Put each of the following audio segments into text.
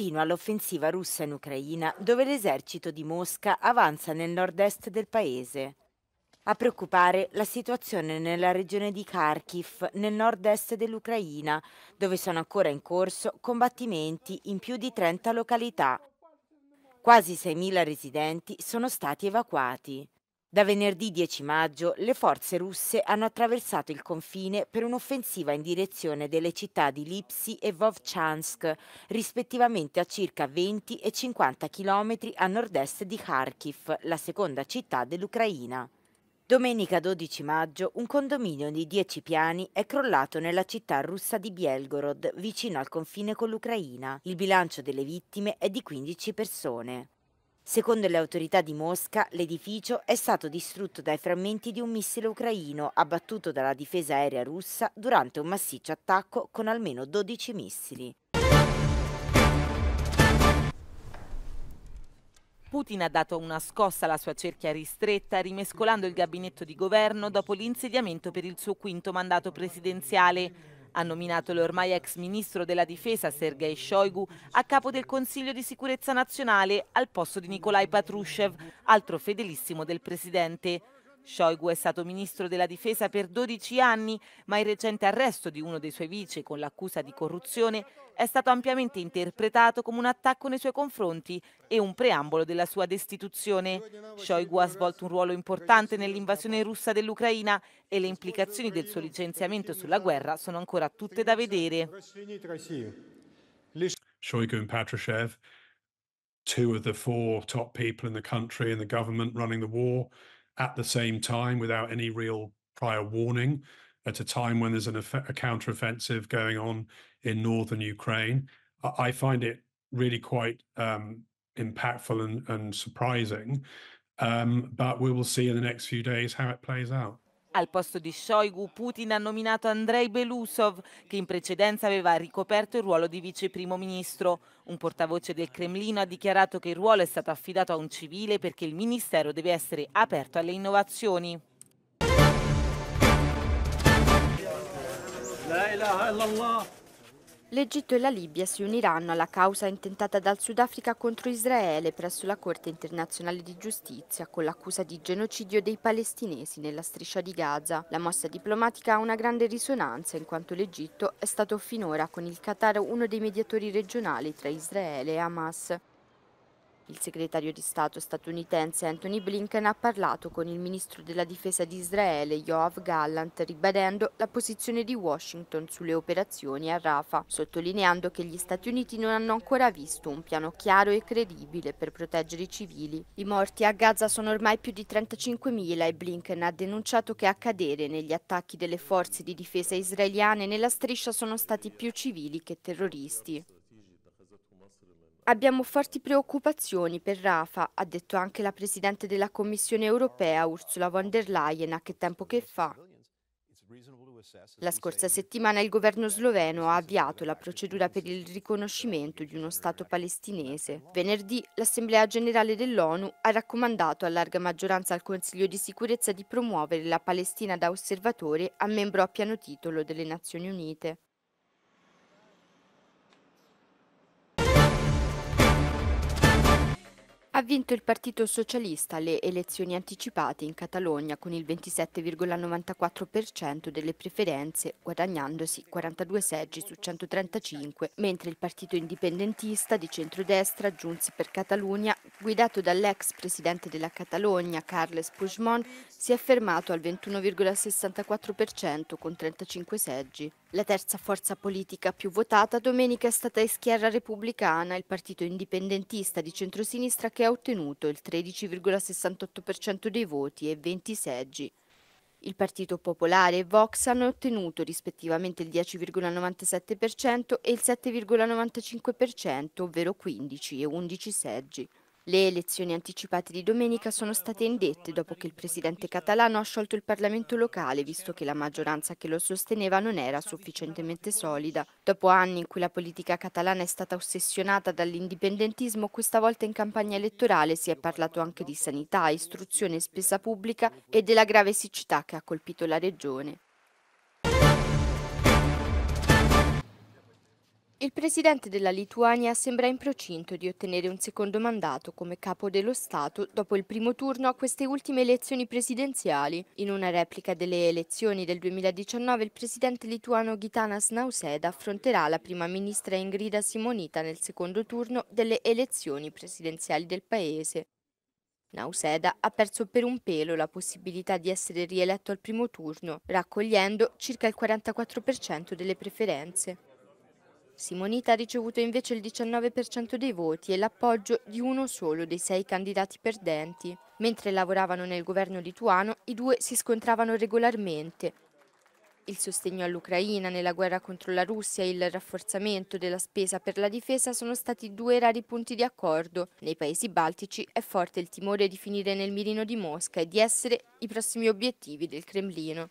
Continua l'offensiva russa in Ucraina dove l'esercito di Mosca avanza nel nord-est del paese. A preoccupare la situazione nella regione di Kharkiv, nel nord-est dell'Ucraina, dove sono ancora in corso combattimenti in più di 30 località. Quasi 6.000 residenti sono stati evacuati. Da venerdì 10 maggio le forze russe hanno attraversato il confine per un'offensiva in direzione delle città di Lipsi e Vovchansk, rispettivamente a circa 20 e 50 km a nord-est di Kharkiv, la seconda città dell'Ucraina. Domenica 12 maggio un condominio di 10 piani è crollato nella città russa di Belgorod, vicino al confine con l'Ucraina. Il bilancio delle vittime è di 15 persone. Secondo le autorità di Mosca, l'edificio è stato distrutto dai frammenti di un missile ucraino abbattuto dalla difesa aerea russa durante un massiccio attacco con almeno 12 missili. Putin ha dato una scossa alla sua cerchia ristretta, rimescolando il gabinetto di governo dopo l'insediamento per il suo quinto mandato presidenziale ha nominato l'ormai ex ministro della difesa Sergei Shoigu a capo del Consiglio di sicurezza nazionale al posto di Nikolai Patrushev, altro fedelissimo del presidente. Shoigu è stato ministro della difesa per 12 anni, ma il recente arresto di uno dei suoi vice con l'accusa di corruzione è stato ampiamente interpretato come un attacco nei suoi confronti e un preambolo della sua destituzione. Shoigu ha svolto un ruolo importante nell'invasione russa dell'Ucraina e le implicazioni del suo licenziamento sulla guerra sono ancora tutte da vedere. Shoigu e Patrushev, due dei quattro top people in the country and the government running the war, at the same time without any real prior warning at a time when there's an, a counteroffensive going on in northern Ukraine. I, I find it really quite um, impactful and, and surprising. Um, but we will see in the next few days how it plays out. Al posto di Shoigu, Putin ha nominato Andrei Belusov, che in precedenza aveva ricoperto il ruolo di vice primo ministro. Un portavoce del Cremlino ha dichiarato che il ruolo è stato affidato a un civile perché il ministero deve essere aperto alle innovazioni. La ilaha illallah. L'Egitto e la Libia si uniranno alla causa intentata dal Sudafrica contro Israele presso la Corte internazionale di giustizia con l'accusa di genocidio dei palestinesi nella striscia di Gaza. La mossa diplomatica ha una grande risonanza in quanto l'Egitto è stato finora con il Qatar uno dei mediatori regionali tra Israele e Hamas. Il segretario di Stato statunitense Anthony Blinken ha parlato con il ministro della difesa di Israele Yoav Gallant ribadendo la posizione di Washington sulle operazioni a Rafah, sottolineando che gli Stati Uniti non hanno ancora visto un piano chiaro e credibile per proteggere i civili. I morti a Gaza sono ormai più di 35.000 e Blinken ha denunciato che a cadere negli attacchi delle forze di difesa israeliane nella striscia sono stati più civili che terroristi. Abbiamo forti preoccupazioni per Rafa, ha detto anche la Presidente della Commissione europea Ursula von der Leyen a che tempo che fa. La scorsa settimana il governo sloveno ha avviato la procedura per il riconoscimento di uno Stato palestinese. Venerdì l'Assemblea generale dell'ONU ha raccomandato a larga maggioranza al Consiglio di sicurezza di promuovere la Palestina da osservatore a membro a piano titolo delle Nazioni Unite. Ha vinto il Partito Socialista alle elezioni anticipate in Catalogna con il 27,94% delle preferenze, guadagnandosi 42 seggi su 135, mentre il Partito Indipendentista di centrodestra giunse per Catalogna guidato dall'ex presidente della Catalogna Carles Puigdemont, si è fermato al 21,64% con 35 seggi. La terza forza politica più votata domenica è stata Eschierra Repubblicana, il partito indipendentista di centrosinistra che ha ottenuto il 13,68% dei voti e 20 seggi. Il Partito Popolare e Vox hanno ottenuto rispettivamente il 10,97% e il 7,95%, ovvero 15 e 11 seggi. Le elezioni anticipate di domenica sono state indette dopo che il presidente catalano ha sciolto il Parlamento locale, visto che la maggioranza che lo sosteneva non era sufficientemente solida. Dopo anni in cui la politica catalana è stata ossessionata dall'indipendentismo, questa volta in campagna elettorale si è parlato anche di sanità, istruzione, e spesa pubblica e della grave siccità che ha colpito la regione. Il presidente della Lituania sembra in procinto di ottenere un secondo mandato come capo dello Stato dopo il primo turno a queste ultime elezioni presidenziali. In una replica delle elezioni del 2019 il presidente lituano Gitanas Nauseda affronterà la prima ministra Ingrida Simonita nel secondo turno delle elezioni presidenziali del paese. Nauseda ha perso per un pelo la possibilità di essere rieletto al primo turno, raccogliendo circa il 44% delle preferenze. Simonita ha ricevuto invece il 19% dei voti e l'appoggio di uno solo dei sei candidati perdenti. Mentre lavoravano nel governo lituano, i due si scontravano regolarmente. Il sostegno all'Ucraina nella guerra contro la Russia e il rafforzamento della spesa per la difesa sono stati due rari punti di accordo. Nei paesi baltici è forte il timore di finire nel mirino di Mosca e di essere i prossimi obiettivi del Cremlino.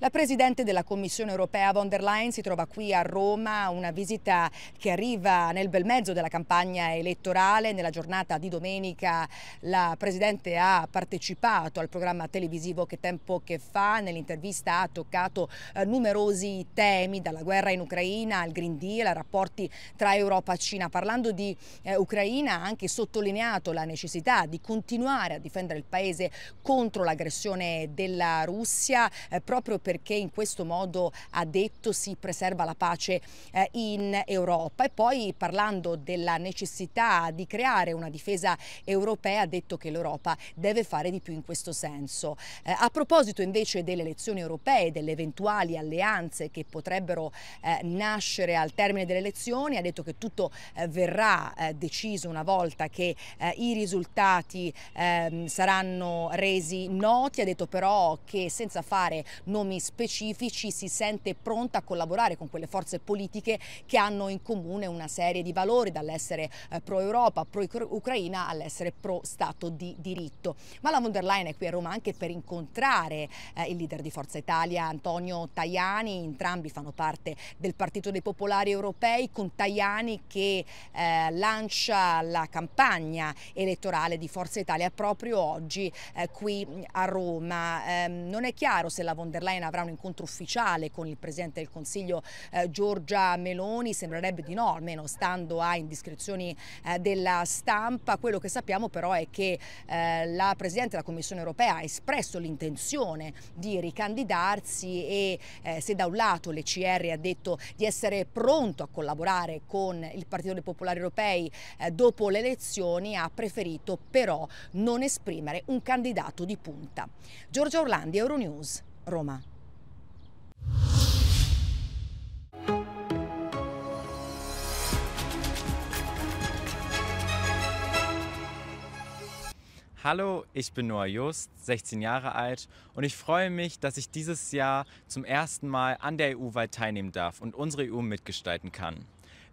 La Presidente della Commissione europea von der Leyen si trova qui a Roma, una visita che arriva nel bel mezzo della campagna elettorale. Nella giornata di domenica la Presidente ha partecipato al programma televisivo Che tempo che fa. Nell'intervista ha toccato eh, numerosi temi, dalla guerra in Ucraina al Green Deal, ai rapporti tra Europa e Cina. Parlando di eh, Ucraina ha anche sottolineato la necessità di continuare a difendere il paese contro l'aggressione della Russia eh, proprio per perché in questo modo ha detto si preserva la pace eh, in Europa e poi parlando della necessità di creare una difesa europea ha detto che l'Europa deve fare di più in questo senso. Eh, a proposito invece delle elezioni europee, e delle eventuali alleanze che potrebbero eh, nascere al termine delle elezioni, ha detto che tutto eh, verrà eh, deciso una volta che eh, i risultati ehm, saranno resi noti, ha detto però che senza fare nomi specifici si sente pronta a collaborare con quelle forze politiche che hanno in comune una serie di valori, dall'essere eh, pro-Europa, pro-Ucraina all'essere pro-Stato di diritto. Ma la von der Leyen è qui a Roma anche per incontrare eh, il leader di Forza Italia, Antonio Tajani, entrambi fanno parte del Partito dei Popolari Europei, con Tajani che eh, lancia la campagna elettorale di Forza Italia proprio oggi qui a Roma. Ehm, non è chiaro se la von der Leyen ha avrà un incontro ufficiale con il Presidente del Consiglio eh, Giorgia Meloni, sembrerebbe di no, almeno stando a indiscrezioni eh, della stampa. Quello che sappiamo però è che eh, la Presidente della Commissione europea ha espresso l'intenzione di ricandidarsi e eh, se da un lato l'ECR ha detto di essere pronto a collaborare con il Partito dei Popolari Europei eh, dopo le elezioni, ha preferito però non esprimere un candidato di punta. Giorgia Orlandi, Euronews, Roma. Hallo, ich bin Noah Just, 16 Jahre alt und ich freue mich, dass ich dieses Jahr zum ersten Mal an der EU-Wahl teilnehmen darf und unsere EU mitgestalten kann.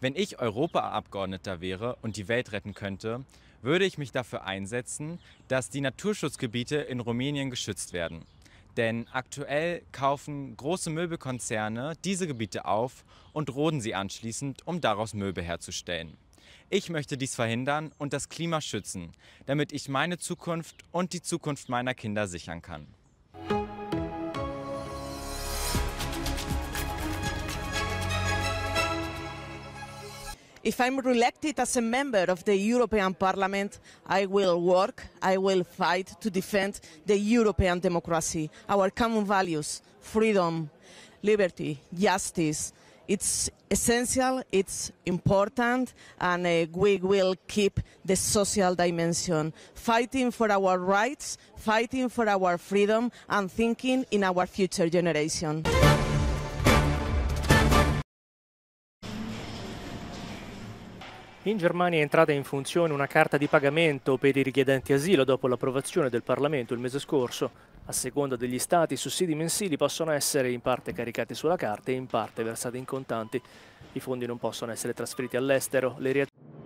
Wenn ich Europaabgeordneter wäre und die Welt retten könnte, würde ich mich dafür einsetzen, dass die Naturschutzgebiete in Rumänien geschützt werden. Denn aktuell kaufen große Möbelkonzerne diese Gebiete auf und roden sie anschließend, um daraus Möbel herzustellen. Ich möchte dies verhindern und das Klima schützen, damit ich meine Zukunft und die Zukunft meiner Kinder sichern kann. If I'm re-elected as a member of the European Parliament, I will work, I will fight to defend the European democracy, our common values, freedom, liberty, justice. It's essential, it's important, and uh, we will keep the social dimension, fighting for our rights, fighting for our freedom, and thinking in our future generation. In Germania è entrata in funzione una carta di pagamento per i richiedenti asilo dopo l'approvazione del Parlamento il mese scorso. A seconda degli stati, i sussidi mensili possono essere in parte caricati sulla carta e in parte versati in contanti. I fondi non possono essere trasferiti all'estero. Le